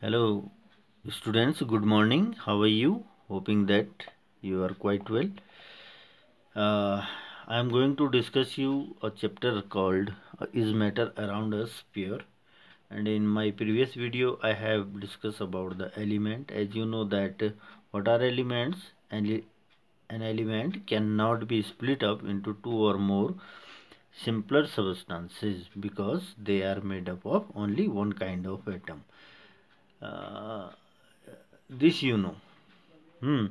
hello students good morning how are you hoping that you are quite well uh, i am going to discuss you a chapter called uh, is matter around us pure and in my previous video i have discussed about the element as you know that uh, what are elements and an element cannot be split up into two or more simpler substances because they are made up of only one kind of atom uh, this you know hmm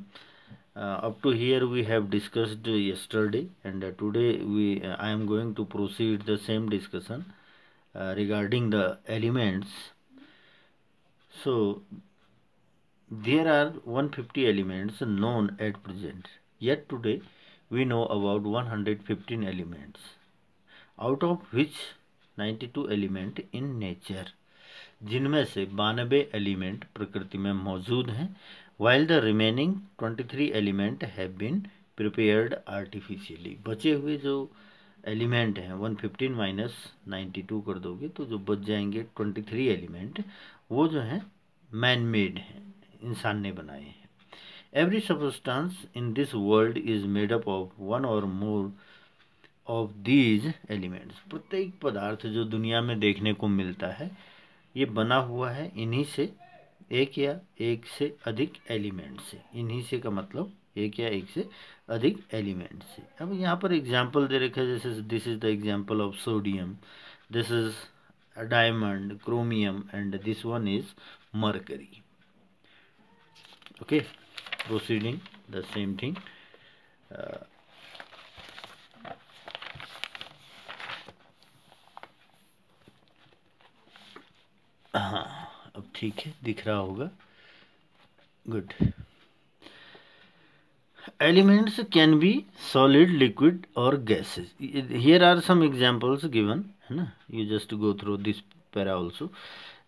uh, up to here we have discussed yesterday and uh, today we uh, I am going to proceed the same discussion uh, regarding the elements so there are 150 elements known at present yet today we know about 115 elements out of which 92 element in nature जिनमें से बानबे element प्रकृति में मौजूद हैं while the remaining 23 element have been prepared artificially बचे हुए जो एलिमेंट हैं 115 फिफ्टीन माइनस नाइन्टी कर दोगे तो जो बच जाएंगे 23 एलिमेंट वो जो हैं मैन मेड हैं इंसान ने बनाए हैं every substance in this world is made up of one और मोर ऑफ दीज elements प्रत्येक पदार्थ जो दुनिया में देखने को मिलता है ये बना हुआ है इन्हीं से एक या एक से अधिक एलिमेंट से इन्हीं से का मतलब एक या एक से अधिक एलिमेंट से अब यहाँ पर एग्जाम्पल दे रखा है जैसे this is the example of sodium this is diamond chromium and this one is mercury okay proceeding the same thing हाँ अब ठीक है दिख रहा होगा good elements can be solid liquid और gases here are some examples given है ना you just go through this para also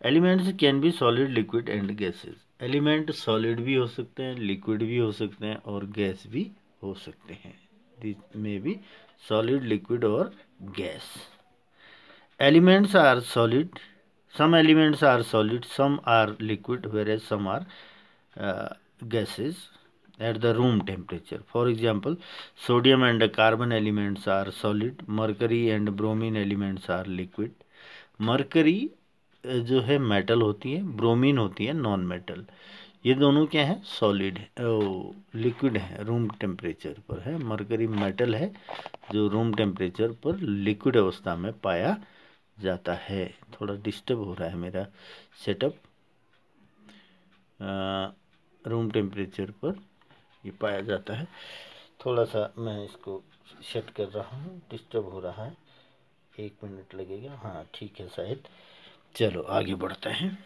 elements can be solid liquid and gases element solid भी हो सकते हैं लिक्विड भी हो सकते हैं और गैस भी हो सकते हैं this may be solid liquid और gas elements are solid some elements are solid some are liquid whereas some are uh, gases at the room temperature for example sodium and carbon elements are solid mercury and bromine elements are liquid mercury जो है metal होती है bromine होती है non metal ये दोनों क्या है सॉलिड लिक्विड है रूम टेम्परेचर पर है मरकरी मेटल है जो रूम टेम्परेचर पर लिक्विड अवस्था में पाया जाता है थोड़ा डिस्टर्ब हो रहा है मेरा सेटअप रूम टेम्परेचर पर ये पाया जाता है थोड़ा सा मैं इसको सेट कर रहा हूँ डिस्टर्ब हो रहा है एक मिनट लगेगा हाँ ठीक है शायद चलो आगे बढ़ते हैं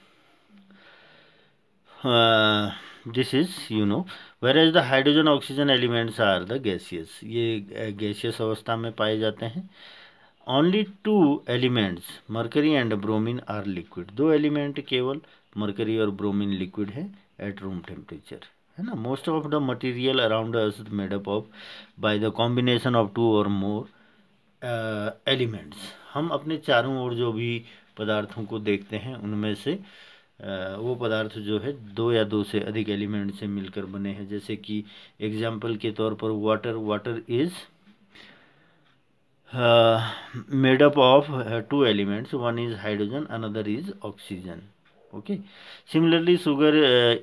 this is you know whereas the hydrogen oxygen elements are the gaseous ये गैसियस अवस्था में पाए जाते हैं only two elements mercury and bromine are liquid दो एलिमेंट केवल मरकरी और ब्रोमीन लिक्विड है एट रूम टेम्परेचर है ना most of the material around made up of by the combination of two और मोर एलिमेंट्स हम अपने चारों ओर जो भी पदार्थों को देखते हैं उनमें से uh, वो पदार्थ जो है दो या दो से अधिक एलिमेंट से मिलकर बने हैं जैसे कि एग्जाम्पल के तौर पर water water is made up of two elements one is hydrogen another is oxygen okay similarly sugar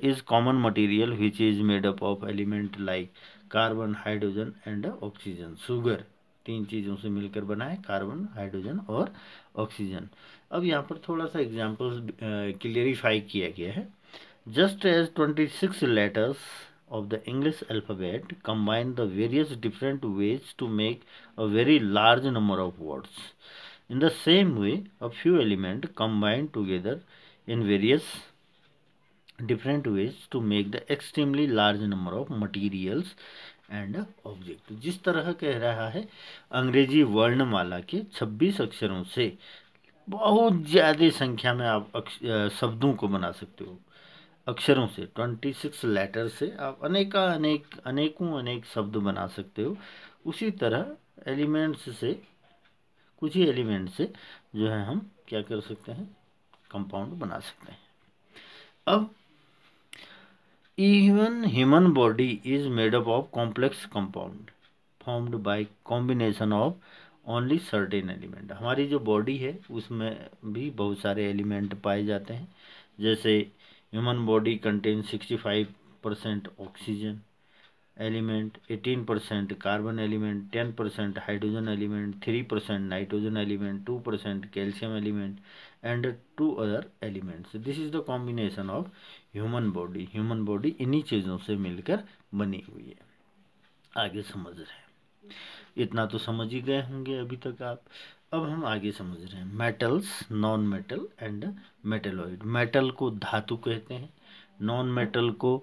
is common material which is made up of element like carbon hydrogen and oxygen sugar तीन चीज़ों से मिलकर बना है carbon hydrogen और oxygen अब यहाँ पर थोड़ा सा एग्जाम्पल क्लियरिफाई uh, किया गया है just as twenty six letters of the English alphabet combine the various different ways to make a very large number of words. In the same way, a few element combine together in various different ways to make the extremely large number of materials and object जिस तरह कह रहा है अंग्रेजी वर्णमाला के 26 अक्षरों से बहुत ज़्यादा संख्या में आप शब्दों को बना सकते हो अक्षरों से ट्वेंटी सिक्स लेटर से आप अनेका अनेक अनेकों अनेक शब्द बना सकते हो उसी तरह एलिमेंट्स से कुछ ही एलिमेंट से जो है हम क्या कर सकते हैं कंपाउंड बना सकते हैं अब even human body is made up of complex compound formed by combination of only certain element हमारी जो बॉडी है उसमें भी बहुत सारे एलिमेंट पाए जाते हैं जैसे human body contain 65 percent oxygen element 18 percent carbon element 10 percent hydrogen element 3 percent nitrogen element 2 percent calcium element and two other elements this is the combination of human body human body इन्हीं चीज़ों से मिलकर बनी हुई है आगे समझ रहे हैं इतना तो समझ ही गए होंगे अभी तक आप अब हम आगे समझ रहे हैं metals non metal and metalloid metal को धातु कहते हैं नॉन मेटल को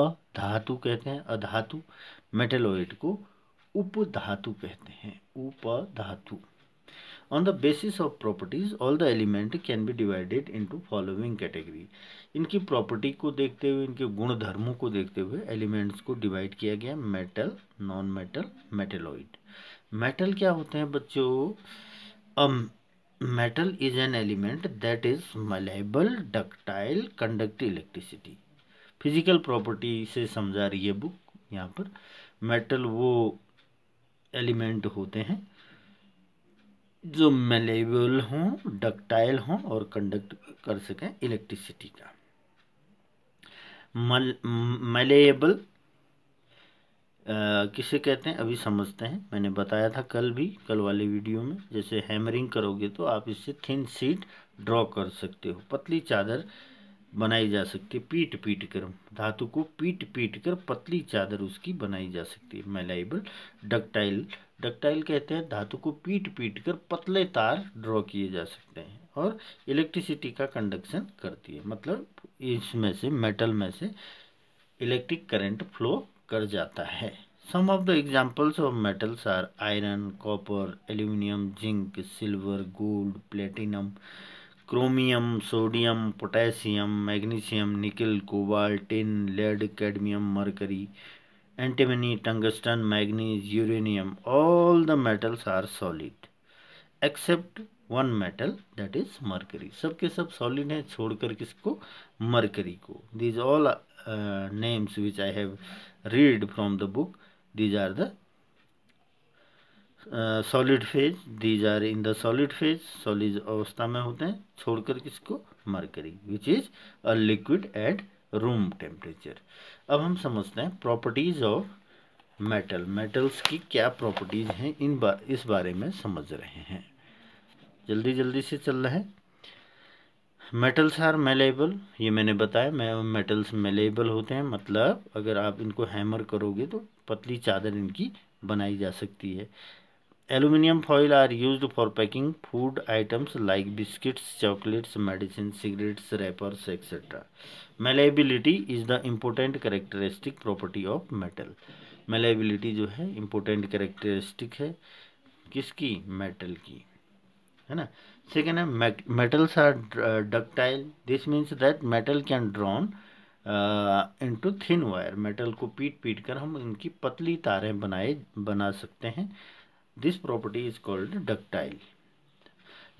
अधातु कहते हैं अधातु मेटेलॉइड को उपधातु कहते हैं उपधातु on the basis of properties all the element can be divided into following category इनकी प्रॉपर्टी को देखते हुए इनके गुण धर्मों को देखते हुए एलिमेंट्स को डिवाइड किया गया metal non metal metalloid metal क्या होते हैं बच्चों metal is an element that is malleable malleable conduct electricity physical property से समझा रही है बुक यहाँ पर मेटल वो एलिमेंट होते हैं जो मेलेबल हों डक्टाइल हों और कंडक्ट कर सकें इलेक्ट्रिसिटी का मल किसे कहते हैं अभी समझते हैं मैंने बताया था कल भी कल वाली वीडियो में जैसे हैमरिंग करोगे तो आप इससे थिन सीट ड्रॉ कर सकते हो पतली चादर बनाई जा सकती है पीट पीट कर धातु को पीट पीट कर पतली चादर उसकी बनाई जा सकती है मेलाइबल डकटाइल डकटाइल कहते हैं धातु को पीट पीट कर पतले तार ड्रॉ किए जा सकते हैं और इलेक्ट्रिसिटी का कंडक्शन करती है मतलब इसमें से मेटल में से इलेक्ट्रिक करंट फ्लो कर जाता है some of the examples of metals are iron copper aluminium zinc silver gold platinum chromium sodium potassium magnesium nickel cobalt tin lead cadmium mercury antimony tungsten manganese uranium all the metals are solid except one metal that is mercury सबके सब सॉलिड हैं छोड़कर किसको mercury को these all names which I have read from the book these are the solid phase these are in the solid phase solid अवस्था में होते हैं छोड़कर किसको mercury which is a liquid at room temperature अब हम समझते हैं प्रॉपर्टीज ऑफ मेटल मेटल्स की क्या प्रॉपर्टीज हैं इन बा, इस बारे में समझ रहे हैं जल्दी जल्दी से चल रहे है मेटल्स आर मेलेबल ये मैंने बताया मैं मेटल्स मेलेबल होते हैं मतलब अगर आप इनको हैमर करोगे तो पतली चादर इनकी बनाई जा सकती है aluminium foil are use for packing food items like biscuits chocolates medicine cigarettes wrappers etcetera malleability is the important characteristic property of metal malleability जो है इम्पोर्टेंट करेक्टरिस्टिक है किसकी मेटल की है ना Second, metals are uh, ductile. This means that metal can drawn into thin wire metal को पीट पीट कर हम इनकी पतली तारें बनाए बना सकते हैं this property is called ductile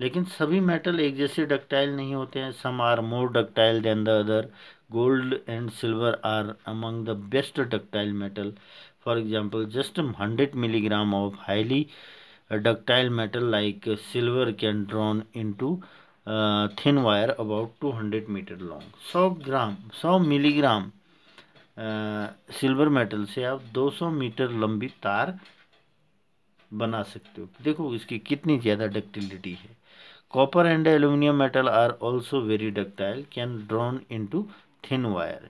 लेकिन सभी मेटल एक जैसे डक्टाइल नहीं होते हैं some are more ductile than the other gold and silver are among the best ductile metal for example just hundred milligram of highly ductile metal like silver can drawn into thin wire about wire about 200 meter सौ 100 gram 100 milligram silver uh, metal से आप 200 metre लंबी तार बना सकते हो देखो इसकी कितनी ज़्यादा डक्टिलिटी है copper and aluminium metal are also very ductile can drawn into thin wire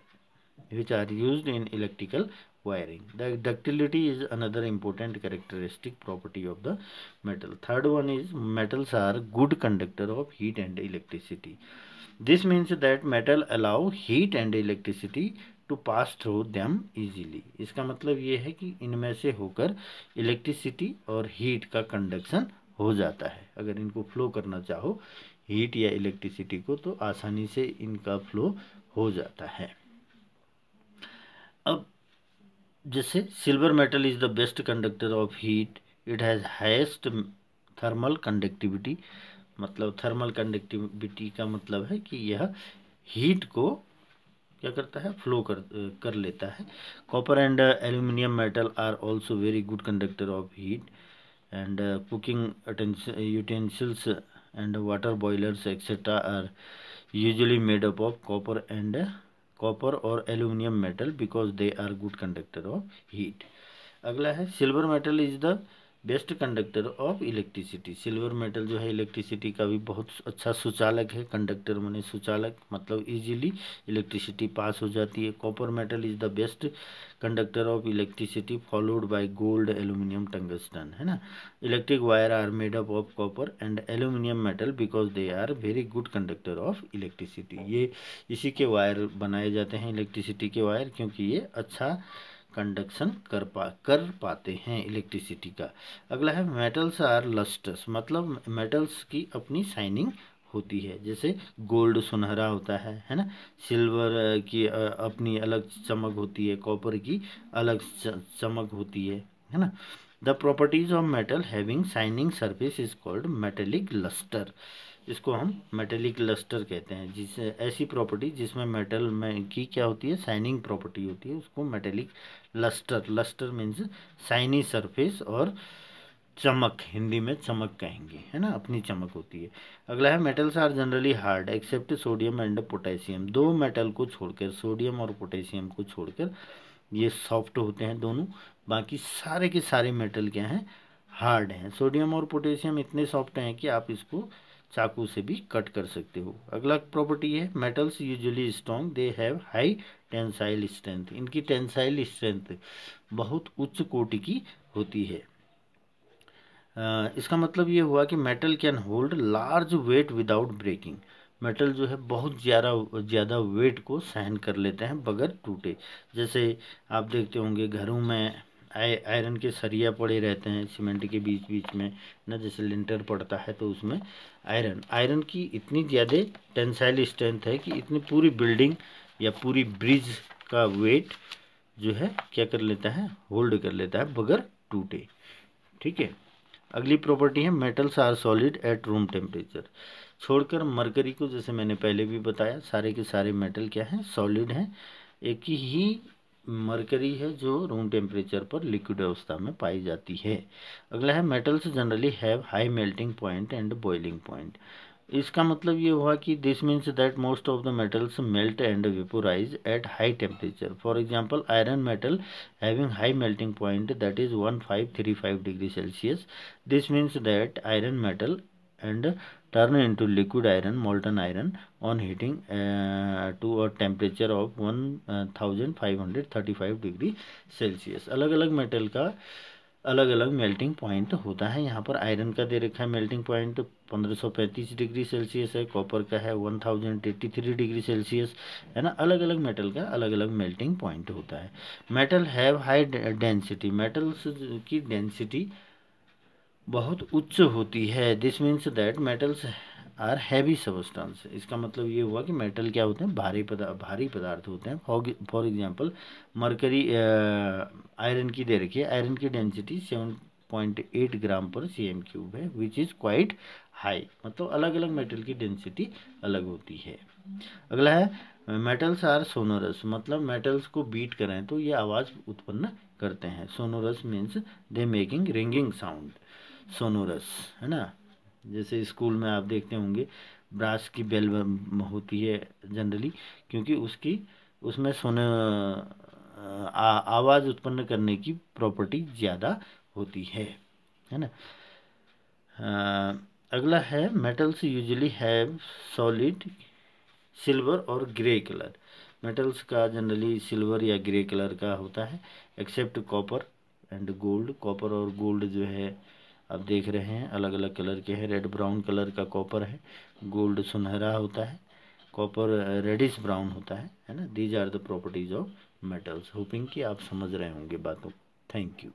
which are used in electrical wiring the ductility is another important characteristic property of the metal third one is metals are good conductor of heat and electricity this means that metal allow heat and electricity to pass through them easily इसका मतलब ये है कि इनमें से होकर electricity और heat का conduction हो जाता है अगर इनको flow करना चाहो heat या electricity को तो आसानी से इनका flow हो जाता है अब जैसे silver metal is the best conductor of heat it has highest thermal conductivity मतलब थर्मल कंडक्टिविटी का मतलब है कि यह हीट को क्या करता है फ्लो कर कर लेता है copper and aluminium metal are also very good conductor of heat and cooking utensils and water boilers etcetera are usually made up of copper and copper और aluminium metal because they are good conductor of heat अगला है silver metal is the best conductor of electricity silver metal जो है electricity का भी बहुत अच्छा सुचालक है कंडक्टर मैंने सुचालक मतलब इजीली इलेक्ट्रिसिटी पास हो जाती है copper metal is the best conductor of electricity followed by gold aluminium tungsten है ना electric wire are made up of copper and aluminium metal because they are very good conductor of electricity ये इसी के wire बनाए जाते हैं electricity के wire क्योंकि ये अच्छा कंडक्शन कर पा कर पाते हैं इलेक्ट्रिसिटी का अगला है मेटल्स आर लस्टस मतलब मेटल्स की अपनी शाइनिंग होती है जैसे गोल्ड सुनहरा होता है है ना सिल्वर की अपनी अलग चमक होती है कॉपर की अलग चमक होती है है ना the properties of metal having shining surface is called metallic lustre इसको हम मेटेलिक लस्टर कहते हैं जिसे ऐसी प्रॉपर्टी जिसमें मेटल में की क्या होती है साइनिंग प्रॉपर्टी होती है उसको metallic lustre lustre means shiny surface और चमक हिंदी में चमक कहेंगे है ना अपनी चमक होती है अगला है metals are generally hard except sodium and potassium दो मेटल को छोड़कर सोडियम और पोटेशियम को छोड़कर ये सॉफ्ट होते हैं दोनों बाकी सारे के सारे मेटल क्या हैं हार्ड हैं सोडियम और पोटेशियम इतने सॉफ्ट हैं कि आप इसको चाकू से भी कट कर सकते हो अगला प्रॉपर्टी है metals usually strong they have high tensile strength इनकी टेंसाइल स्ट्रेंथ बहुत उच्च कोटि की होती है इसका मतलब ये हुआ कि metal can hold large weight without breaking metal जो है बहुत ज़्यादा ज़्यादा वेट को सहन कर लेते हैं बगैर टूटे जैसे आप देखते होंगे घरों में आयरन के सरिया पड़े रहते हैं सीमेंट के बीच बीच में ना जैसे लिंटर पड़ता है तो उसमें आयरन आयरन की इतनी ज़्यादा टेंसाइल स्ट्रेंथ है कि इतनी पूरी बिल्डिंग या पूरी ब्रिज का वेट जो है क्या कर लेता है होल्ड कर लेता है बगैर टूटे ठीक है अगली प्रॉपर्टी है metals are solid at room temperature छोड़कर मरकरी को जैसे मैंने पहले भी बताया सारे के सारे मेटल क्या हैं सॉलिड हैं एक ही मरकरी है जो रूम टेम्परेचर पर लिक्विड अवस्था में पाई जाती है अगला है metals generally have high melting point and boiling point इसका मतलब ये हुआ कि this means that most of the metals melt and vaporise at high temperature for example iron metal having high melting point that is one five three five degree Celsius this means that iron metal and turn into liquid iron molten iron on heating uh, to a temperature of 1535 degree celsius अलग अलग metal का अलग अलग melting point होता है यहाँ पर iron का दे रखा है मेल्टिंग पॉइंट पंद्रह सौ पैंतीस डिग्री सेल्सियस है कॉपर का है one thousand three degree Celsius है ना अलग अलग मेटल का अलग अलग मेल्टिंग पॉइंट होता है metal have high density metals की डेंसिटी बहुत उच्च होती है this means that metals are heavy substance इसका मतलब ये हुआ कि मेटल क्या होते हैं भारी पदा, भारी पदार्थ होते हैं फॉर एग्जांपल मरकरी आयरन की दे रखी है आयरन की density seven point eight gram पर सी एम क्यूब है विच इज़ क्वाइट हाई मतलब अलग अलग मेटल की डेंसिटी अलग होती है अगला है मेटल्स आर सोनोरस मतलब मेटल्स को बीट करें तो ये आवाज़ उत्पन्न करते हैं sonorous means they making ringing sound sonorous है ना जैसे स्कूल में आप देखते होंगे ब्रास की बेल होती है जनरली क्योंकि उसकी उसमें सोने आवाज़ उत्पन्न करने की प्रॉपर्टी ज़्यादा होती है है ना आ, अगला है metals usually have solid silver और ग्रे कलर मेटल्स का जनरली सिल्वर या ग्रे कलर का होता है except copper and gold copper और गोल्ड जो है आप देख रहे हैं अलग अलग कलर के हैं रेड ब्राउन कलर का कॉपर है गोल्ड सुनहरा होता है कॉपर रेडिश ब्राउन होता है है ना these are the properties of metals hoping कि आप समझ रहे होंगे बातों को थैंक यू